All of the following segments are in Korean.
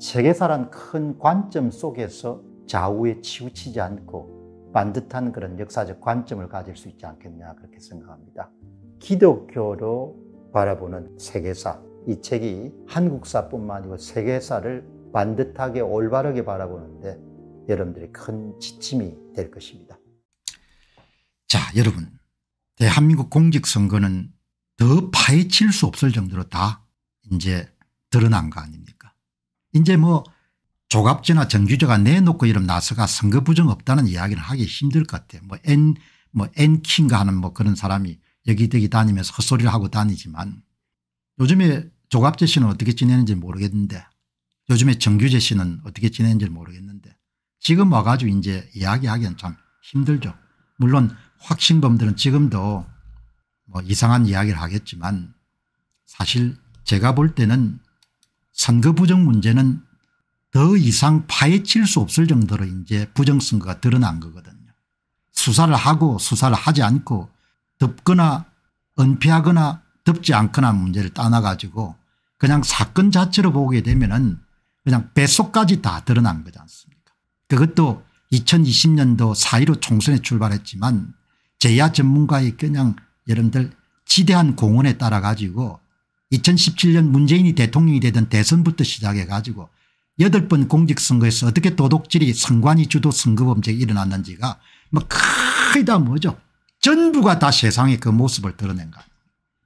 세계사란 큰 관점 속에서 좌우에 치우치지 않고 반듯한 그런 역사적 관점을 가질 수 있지 않겠냐 그렇게 생각합니다. 기독교로 바라보는 세계사 이 책이 한국사뿐만 아니고 세계사를 반듯하게 올바르게 바라보는데 여러분들이 큰 지침이 될 것입니다. 자 여러분 대한민국 공직선거는 더 파헤칠 수 없을 정도로 다 이제 드러난 거 아닙니까? 이제 뭐조갑제나정규제가 내놓고 이름 나서가 선거 부정 없다는 이야기를 하기 힘들 것 같아요. 뭐 N, 뭐 N킹가 하는 뭐 그런 사람이 여기저기 다니면서 헛소리를 하고 다니지만 요즘에 조갑재 씨는 어떻게 지내는지 모르겠는데 요즘에 정규재 씨는 어떻게 지내는지 모르겠는데 지금 와가지고 이제 이야기하기는 참 힘들죠. 물론 확신범들은 지금도 뭐 이상한 이야기를 하겠지만 사실 제가 볼 때는 선거 부정 문제는 더 이상 파헤칠 수 없을 정도로 이제 부정선거가 드러난 거거든요. 수사를 하고 수사를 하지 않고 덮거나 은폐하거나 덮지 않거나 문제를 따나가지고 그냥 사건 자체로 보게 되면은 그냥 뱃속까지 다 드러난 거지 않습니까 그것도 2020년도 4.15 총선에 출발했지만 제야 전문가의 그냥 여러분들 지대한 공헌에 따라 가지고 2017년 문재인이 대통령이 되던 대선부터 시작해 가지고 8번 공직선거에서 어떻게 도둑질이 선관위 주도 선거범죄가 일어났는지가 뭐 거의 다 뭐죠 전부가 다 세상에 그 모습을 드러낸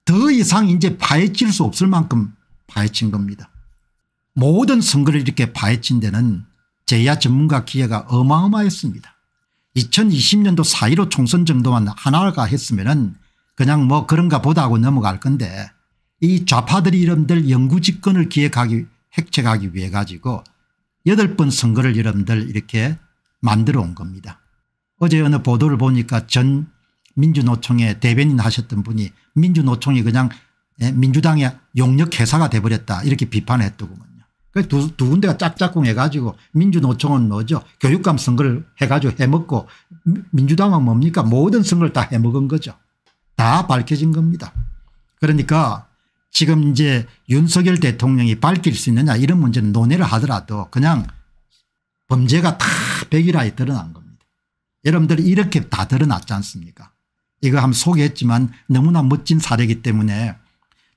거더 이상 이제 파헤칠 수 없을 만큼 파헤친 겁니다. 모든 선거를 이렇게 파헤친 데는 제야 전문가 기회가 어마어마했습니다. 2020년도 4.15 총선 정도만 하나가 했으면 은 그냥 뭐 그런가 보다 하고 넘어갈 건데 이 좌파들이 이름들 영구집권을 기획하기 핵책하기 위해 가지고 여덟 번 선거를 여러분들 이렇게 만들어 온 겁니다. 어제 어느 보도를 보니까 전 민주노총의 대변인 하셨던 분이 민주노총이 그냥 예, 민주당의 용역 회사가 돼버렸다 이렇게 비판했더군요. 을 두, 두 군데가 짝짝꿍 해가지고 민주노총은 뭐죠 교육감 선거를 해가지고 해먹고 민주당은 뭡니까 모든 선거를 다 해먹은 거죠. 다 밝혀진 겁니다. 그러니까 지금 이제 윤석열 대통령이 밝힐 수 있느냐 이런 문제는 논의를 하더라도 그냥 범죄가 다백일하에 드러난 겁니다. 여러분들 이렇게 다 드러났지 않습니까 이거 한번 소개했지만 너무나 멋진 사례이기 때문에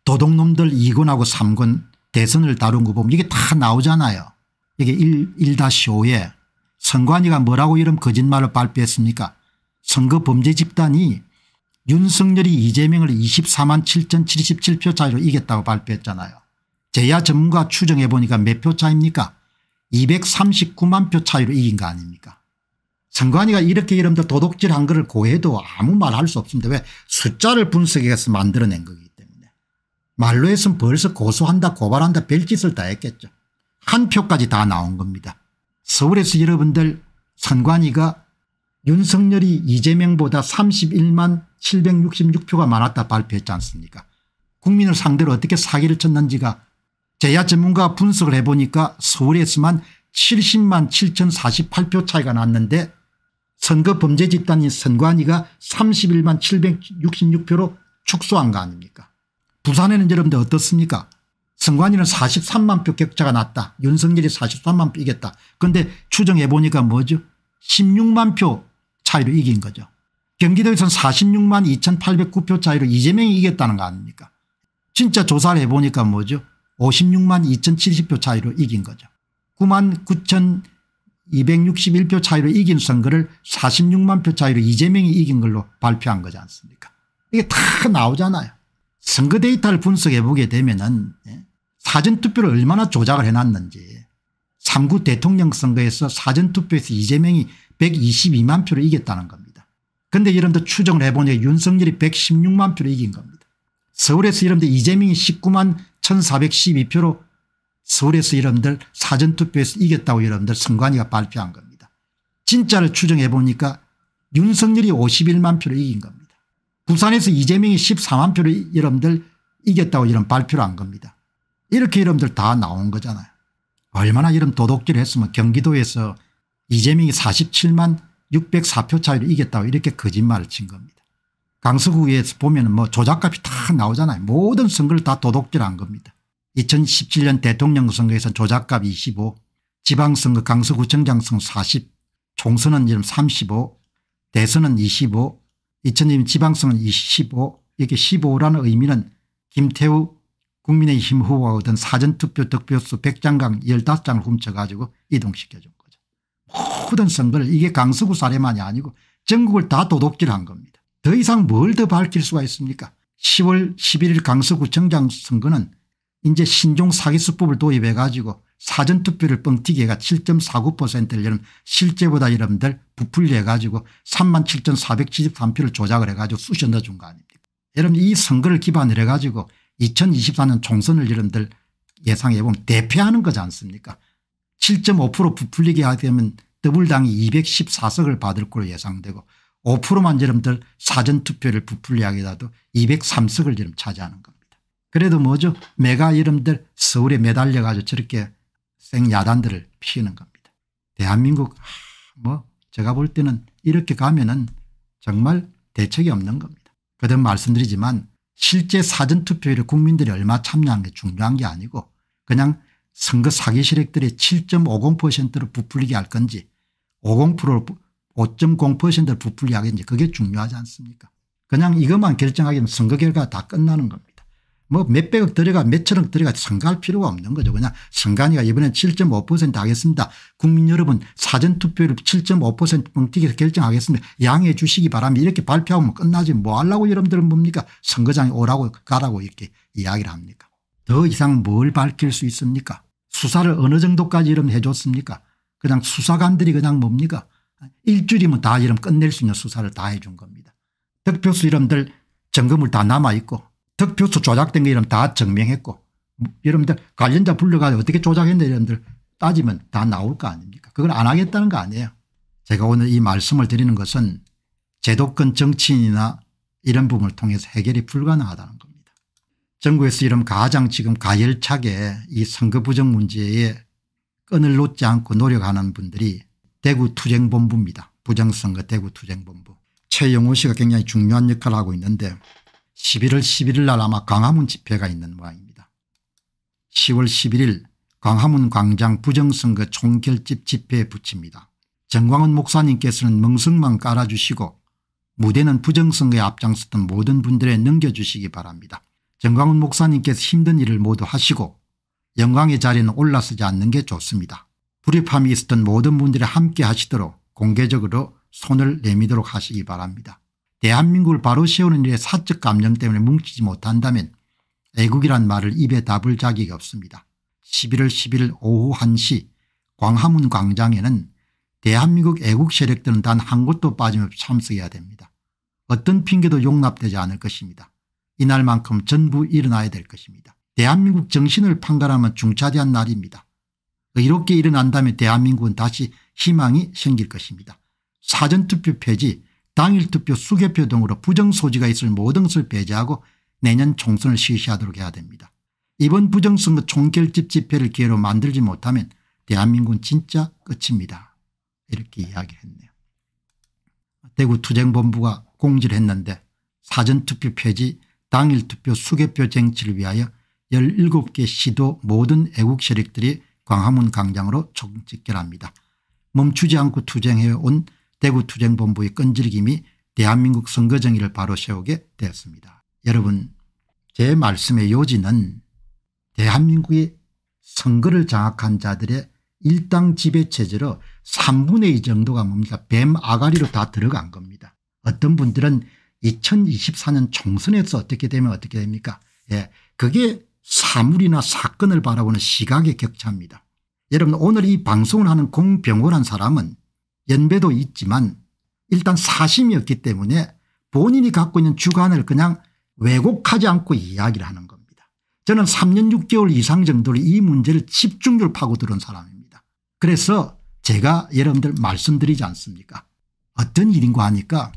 도둑놈들 2군하고 3군 대선을 다룬 거 보면 이게 다 나오잖아요. 이게 1, 1-5에 선관위가 뭐라고 이런 거짓말을 발표했습니까 선거 범죄 집단이 윤석열이 이재명을 24만 7,077표 차이로 이겼다고 발표했잖아요. 제야 전문가 추정해 보니까 몇 표 차입니까? 239만 표 차이로 이긴 거 아닙니까? 선관위가 이렇게 여러분들 도둑질한 거 고해도 아무 말할 수 없습니다. 왜 숫자를 분석해서 만들어낸 거기 때문에. 말로 해서 벌써 고소한다 고발한다 별짓을 다 했겠죠. 한 표까지 다 나온 겁니다. 서울에서 여러분들 선관위가 윤석열이 이재명보다 31만 766표가 많았다 발표했지 않습니까 국민을 상대로 어떻게 사기를 쳤는지가 제야 전문가 분석을 해보니까 서울에서만 70만 7048표 차이가 났는데 선거 범죄 집단인 선관위가 31만 766표로 축소한 거 아닙니까 부산에는 여러분들 어떻습니까 선관위는 43만 표 격차가 났다 윤석열이 43만 표 이겼다 그런데 추정해보니까 뭐죠 16만 표 차이로 이긴 거죠 경기도에서 46만 2809표 차이로 이재명이 이겼다는 거 아닙니까 진짜 조사를 해보니까 뭐죠 56만 2070표 차이로 이긴 거죠 9만 9261표 차이로 이긴 선거를 46만 표 차이로 이재명이 이긴 걸로 발표한 거지 않습니까 이게 다 나오잖아요 선거 데이터를 분석해 보게 되면 은 예, 사전투표를 얼마나 조작을 해놨는지 3구 대통령 선거에서 사전투표에서 이재명이 122만 표를 이겼다는 겁니다. 근데 여러분들 추정을 해보니 윤석열이 116만 표로 이긴 겁니다. 서울에서 여러분들 이재명이 19만 1412표로 서울에서 여러분들 사전투표에서 이겼다고 여러분들 선관위가 발표한 겁니다. 진짜를 추정해 보니까 윤석열이 51만 표로 이긴 겁니다. 부산에서 이재명이 14만 표로 여러분들 이겼다고 이런 발표를 한 겁니다. 이렇게 여러분들 다 나온 거잖아요. 얼마나 이런 도덕질을 했으면 경기도에서 이재명이 47만 604표 차이로 이겼다고 이렇게 거짓말을 친 겁니다. 강서구에서 보면 뭐 조작값이 다 나오잖아요. 모든 선거를 다 도둑질한 겁니다. 2017년 대통령 선거에서 조작값 25, 지방선거 강서구청장 선거 40, 총선은 지금 35, 대선은 25, 2002년 지방선거는 25, 이렇게 15라는 의미는 김태우 국민의힘 후보가 얻은 사전투표 득표수 100장강 15장을 훔쳐가지고 이동시켜준 거. 모든 선거를 이게 강서구 사례만이 아니고 전국을 다 도둑질한 겁니다. 더 이상 뭘 더 밝힐 수가 있습니까 10월 11일 강서구청장 선거는 이제 신종 사기수법을 도입해 가지고 사전투표를 뻥튀기가 7.49%를 여는 실제보다 여러분들 부풀려 가지고 37,473표를 조작을 해 가지고 쑤셔 넣어준 거 아닙니까 여러분 이 선거를 기반으로 해 가지고 2024년 총선을 여러분들 예상해 보면 대패하는 거지 않습니까 7.5% 부풀리게 하게 되면 더블당이 214석을 받을 걸로 예상되고 5%만 저럼들 사전투표를 부풀리하게 하도 203석을 저럼 차지하는 겁니다. 그래도 뭐죠 메가이름들 서울에 매달려 가지고 저렇게 생야단들을 피우는 겁니다. 대한민국 뭐 제가 볼 때는 이렇게 가면은 정말 대책이 없는 겁니다. 그전 말씀드리지만 실제 사전투표에 국민들이 얼마 참여한 게 중요한 게 아니고 그냥 선거 사기 세력들의 7.50%를 부풀리게 할 건지 50%를 부풀리게 하겠는지 그게 중요하지 않습니까 그냥 이것만 결정하기는 선거 결과가 다 끝나는 겁니다. 뭐 몇백억 들어가 몇천억 들어가 선거할 필요가 없는 거죠. 그냥 선관위가 이번엔 7.5% 하겠습니다. 국민 여러분 사전투표율 7.5% 뻥튀기에서 결정하겠습니다. 양해해 주시기 바랍니다. 이렇게 발표하면 끝나지 뭐 하려고 여러분들은 뭡니까 선거장에 오라고 가라고 이렇게 이야기를 합니까 더 이상 뭘 밝힐 수 있습니까 수사를 어느 정도까지 이름 해줬습니까 그냥 수사관들이 그냥 뭡니까 일주일이면 다이름 끝낼 수 있는 수사를 다 해준 겁니다 덕표수 이름들 점검을 다 남아있고 덕표수 조작된 게 이름 다 증명했고 여러분들 관련자 불러가지고 어떻게 조작했냐 이런들 따지면 다 나올 거 아닙니까 그걸 안 하겠다는 거 아니에요 제가 오늘 이 말씀을 드리는 것은 제도권 정치인이나 이런 부분을 통해서 해결이 불가능하다는 거 전국에서 이름 가장 지금 가열차게 이 선거 부정 문제에 끈을 놓지 않고 노력하는 분들이 대구투쟁본부입니다. 부정선거 대구투쟁본부. 최영호 씨가 굉장히 중요한 역할을 하고 있는데 11월 11일 날 아마 광화문 집회가 있는 모양입니다. 10월 11일 광화문 광장 부정선거 총결집 집회에 붙입니다. 정광훈 목사님께서는 멍석만 깔아주시고 무대는 부정선거에 앞장섰던 모든 분들에 넘겨주시기 바랍니다. 정광훈 목사님께서 힘든 일을 모두 하시고 영광의 자리는 올라서지 않는 게 좋습니다. 불입함이 있었던 모든 분들이 함께 하시도록 공개적으로 손을 내미도록 하시기 바랍니다. 대한민국을 바로 세우는 일에 사적 감정 때문에 뭉치지 못한다면 애국이란 말을 입에 담을 자격이 없습니다. 11월 11일 오후 1시 광화문 광장에는 대한민국 애국 세력들은 단 한 곳도 빠짐없이 참석해야 됩니다. 어떤 핑계도 용납되지 않을 것입니다. 이날만큼 전부 일어나야 될 것입니다. 대한민국 정신을 판가름한 중차대한 날입니다. 이렇게 일어난다면 대한민국은 다시 희망이 생길 것입니다. 사전투표 폐지, 당일투표 수개표 등으로 부정소지가 있을 모든 것을 배제하고 내년 총선을 실시하도록 해야 됩니다. 이번 부정선거 총결집 집회를 기회로 만들지 못하면 대한민국은 진짜 끝입니다. 이렇게 이야기를 했네요. 대구 투쟁본부가 공지를 했는데 사전투표 폐지 당일 투표 수개표 쟁취를 위하여 17개 시도 모든 애국 세력들이 광화문 광장으로 총집결합니다. 멈추지 않고 투쟁해온 대구투쟁본부의 끈질김이 대한민국 선거정의를 바로 세우게 되었습니다. 여러분 제 말씀의 요지는 대한민국의 선거를 장악한 자들의 일당 지배체제로 3분의 2 정도가 뭡니까 뱀 아가리로 다 들어간 겁니다. 어떤 분들은 2024년 총선에서 어떻게 되면 어떻게 됩니까 예, 그게 사물이나 사건을 바라보는 시각의 격차입니다. 여러분 오늘 이 방송을 하는 공병호란 사람은 연배도 있지만 일단 사심이었기 때문에 본인이 갖고 있는 주관을 그냥 왜곡하지 않고 이야기를 하는 겁니다. 저는 3년 6개월 이상 정도로 이 문제를 집중적으로 파고들은 사람입니다. 그래서 제가 여러분들 말씀드리지 않습니까 어떤 일인가 하니까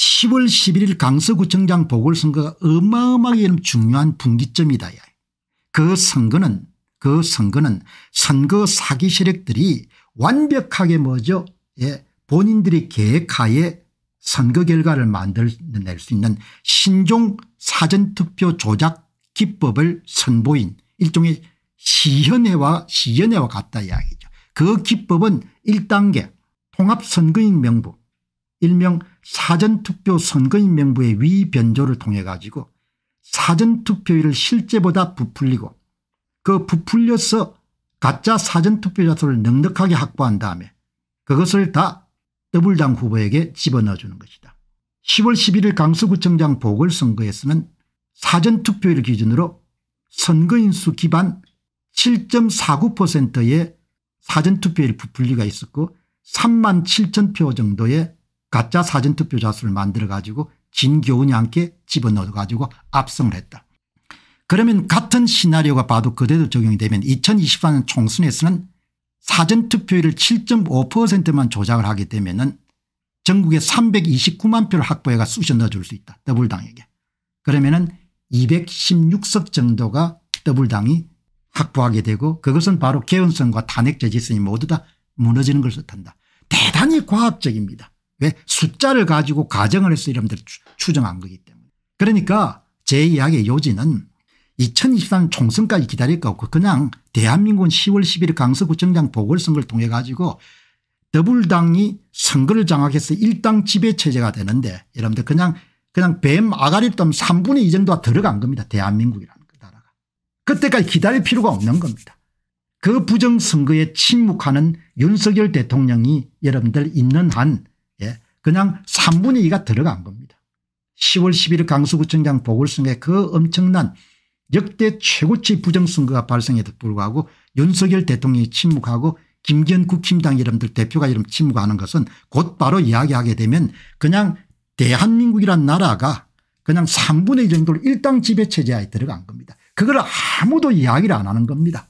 10월 11일 강서구청장 보궐선거가 어마어마하게 중요한 분기점이다. 그 선거는 그 선거는 선거 사기 세력들이 완벽하게 뭐죠 예, 본인들이 계획하에 선거 결과를 만들어낼 수 있는 신종 사전투표 조작 기법을 선보인 일종의 시현회와 시연회와 같다 이야기죠. 그 기법은 1단계 통합선거인 명부 일명 사전투표 선거인명부의 위변조를 통해 가지고 사전투표율을 실제보다 부풀리고 그 부풀려서 가짜 사전투표자 수를 넉넉하게 확보한 다음에 그것을 다 더블당 후보에게 집어넣어주는 것이다. 10월 11일 강서구청장 보궐선거에서는 사전투표율 기준으로 선거인수 기반 7.49%의 사전투표율 부풀리가 있었고 3만 7천 표 정도의 가짜 사전투표 자수를 만들어 가지고 진교훈이 함께 집어넣어 가지고 압승을 했다. 그러면 같은 시나리오가 봐도 그대로 적용이 되면 2024년 총선에서는 사전투표율을 7.5%만 조작을 하게 되면 은 전국에 329만 표를 학부회가 쑤셔 넣어줄 수 있다. 더블당에게. 그러면 은 216석 정도가 더블당이 확보하게 되고 그것은 바로 개헌성과 탄핵 재지선이 모두 다 무너지는 것 뜻한다. 대단히 과학적입니다. 왜 숫자를 가지고 가정을 해서 이런 데 추정한 거기 때문에 그러니까 제 이야기의 요지는 2023 총선까지 기다릴 거 없고 그냥 대한민국은 10월 11일 강서구청장 보궐선거를 통해 가지고 더불당이 선거를 장악해서 일당 지배체제가 되는데 여러분들 그냥 그냥 뱀 아가리 떠면 3분의 2 정도가 들어간 겁니다. 대한민국이라는 그 나라가. 그때까지 기다릴 필요가 없는 겁니다. 그 부정선거에 침묵하는 윤석열 대통령이 여러분들 있는 한 그냥 3분의 2가 들어간 겁니다. 10월 11일 강서구청장 보궐선거에 그 엄청난 역대 최고치 부정선거가 발생에도 불구하고 윤석열 대통령이 침묵하고 김기현 국힘당 이름들 대표가 이름 침묵하는 것은 곧바로 이야기하게 되면 그냥 대한민국이란 나라가 그냥 3분의 1 정도로 일당 지배체제에 들어간 겁니다. 그걸 아무도 이야기를 안 하는 겁니다.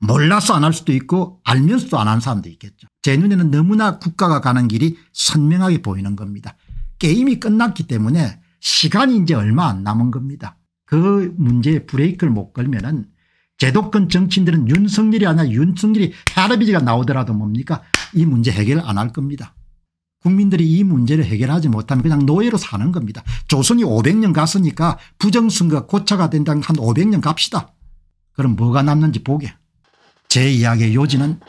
몰라서 안 할 수도 있고 알면서도 안 한 사람도 있겠죠. 제 눈에는 너무나 국가가 가는 길이 선명하게 보이는 겁니다. 게임이 끝났기 때문에 시간이 이제 얼마 안 남은 겁니다. 그 문제에 브레이크를 못 걸면 은 제도권 정치인들은 윤석열이 아니라 윤석열이 할아버지가 나오더라도 뭡니까 이 문제 해결 안 할 겁니다. 국민들이 이 문제를 해결하지 못하면 그냥 노예로 사는 겁니다. 조선이 500년 갔으니까 부정선거 가 고차가 된다면 한 500년 갑시다. 그럼 뭐가 남는지 보게. 제 이야기의 요지는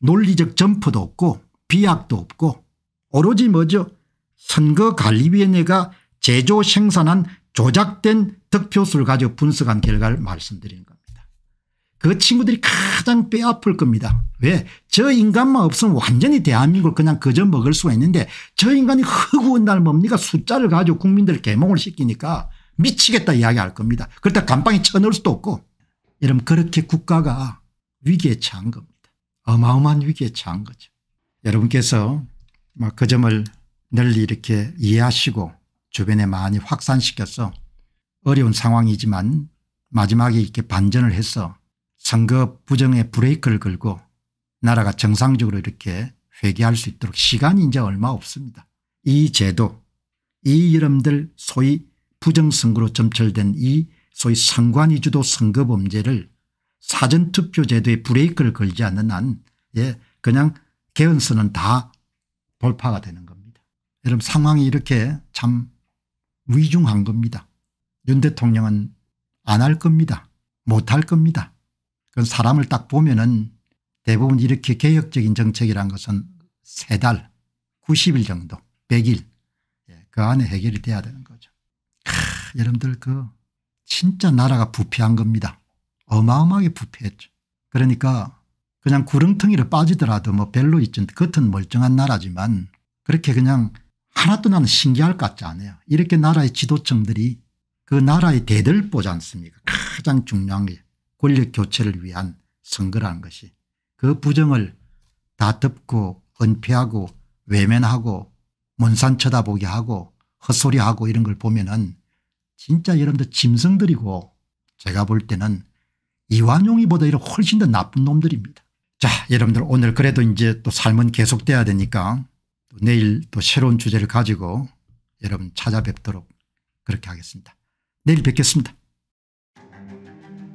논리적 점프도 없고 비약도 없고 오로지 뭐죠 선거관리위원회가 제조 생산한 조작된 득표수를 가지고 분석한 결과를 말씀드리는 겁니다. 그 친구들이 가장 빼앗을 겁니다. 왜? 저 인간만 없으면 완전히 대한민국을 그냥 그저 먹을 수가 있는데 저 인간이 허구한 날 뭡니까 숫자를 가지고 국민들 개몽을 시키니까 미치겠다 이야기할 겁니다. 그렇다 감방에 쳐넣을 수도 없고 여러분 그렇게 국가가 위기에 처한 겁니다. 어마어마한 위기에 처한 거죠. 여러분께서 막그 점을 널리 이렇게 이해하시고 주변에 많이 확산시켜서 어려운 상황이지만 마지막에 이렇게 반전을 해서 선거 부정의 브레이크를 걸고 나라가 정상적으로 이렇게 회귀할 수 있도록 시간이 이제 얼마 없습니다. 이 제도 이 여러분들 소위 부정선거로 점철된 이 소위 상관위주도 선거범죄를 사전투표 제도에 브레이크를 걸지 않는 한 예, 그냥 개헌서는 다 돌파가 되는 겁니다. 여러분 상황이 이렇게 참 위중한 겁니다. 윤 대통령은 안 할 겁니다. 못 할 겁니다. 그 사람을 딱 보면 은 대부분 이렇게 개혁적인 정책이란 것은 세달 90일 정도 100일 예, 그 안에 해결이 돼야 되는 거죠. 크, 여러분들 그 진짜 나라가 부패한 겁니다. 어마어마하게 부패했죠. 그러니까 그냥 구렁텅이로 빠지더라도 뭐 별로 있진 겉은 멀쩡한 나라지만 그렇게 그냥 하나도 나는 신기할 것 같지 않아요. 이렇게 나라의 지도층들이 그 나라의 대들보지 않습니까 가장 중요한 게 권력 교체를 위한 선거라는 것이 그 부정을 다 덮고 은폐하고 외면하고 문산 쳐다보게 하고 헛소리하고 이런 걸 보면은 진짜 여러분들 짐승들이고 제가 볼 때는 이완용이보다 이런 훨씬 더 나쁜 놈들입니다. 자 여러분들 오늘 그래도 이제 또 삶은 계속돼야 되니까 또 내일 또 새로운 주제를 가지고 여러분 찾아뵙도록 그렇게 하겠습니다. 내일 뵙겠습니다.